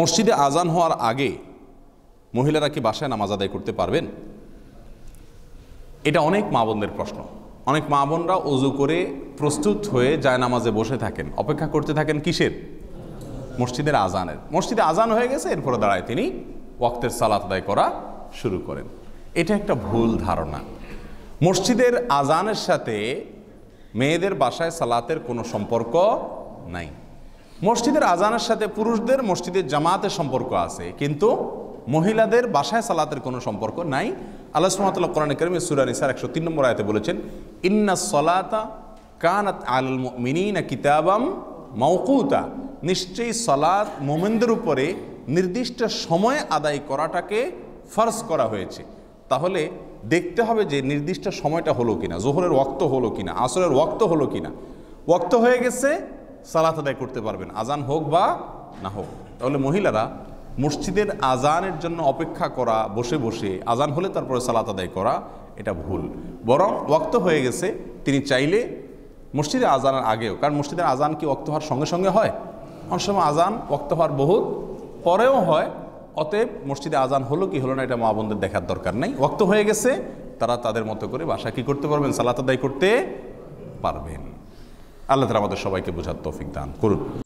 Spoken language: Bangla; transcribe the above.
মসজিদে আজান হওয়ার আগে মহিলারা কি বাসায় নামাজ আদায় করতে পারবেন এটা অনেক মা বোনদের প্রশ্ন অনেক মা বোনরা অজু করে প্রস্তুত হয়ে যায় নামাজে বসে থাকেন অপেক্ষা করতে থাকেন কিসের মসজিদের আজানের মসজিদে আজান হয়ে গেছে এরপরে দাঁড়ায় তিনি ওয়াক্তের সালাত আদায় করা শুরু করেন এটা একটা ভুল ধারণা মসজিদের আজানের সাথে মেয়েদের বাসায় সালাতের কোনো সম্পর্ক নাই মসজিদের আজানের সাথে পুরুষদের মসজিদের জামাতের সম্পর্ক আছে কিন্তু মহিলাদের বাসায় সালাতের কোনো সম্পর্ক নাই আল্লাহ সুমাতুল্লাহ কোরআন করিমে স্যার একশো তিন নম্বর আয়তে বলেছেন ইন্না সলাতা কানাত আল মিনা কিতাবাম মৌকুতা নিশ্চয়ই সলাৎ মোমেনদের উপরে নির্দিষ্ট সময় আদায় করাটাকে ফরজ করা হয়েছে তাহলে দেখতে হবে যে নির্দিষ্ট সময়টা হলো কিনা জোহরের ওক্ত হলো কিনা আসরের ওক্ত হলো কিনা ওক্ত হয়ে গেছে সালাত আদায় করতে পারবেন আজান হোক বা না হোক তাহলে মহিলারা মসজিদের আজানের জন্য অপেক্ষা করা বসে বসে আজান হলে তারপরে সালাত আদায় করা এটা ভুল বরং ওক্ত হয়ে গেছে তিনি চাইলে মসজিদে আজানের আগেও কারণ মসজিদের আজান কি ওক্ত হওয়ার সঙ্গে সঙ্গে হয় অনেক সময় আজান ওক্ত হওয়ার বহুত পরেও হয় অতএব মসজিদে আজান হলো কি হলো না এটা মা বোনদের দেখার দরকার নাই ওক্ত হয়ে গেছে তারা তাদের মতো করে বাসা কি করতে পারবেন সালাত আদায় করতে পারবেন আল্লাহ তালা আমাদের সবাইকে বোঝার তৌফিক দান করুন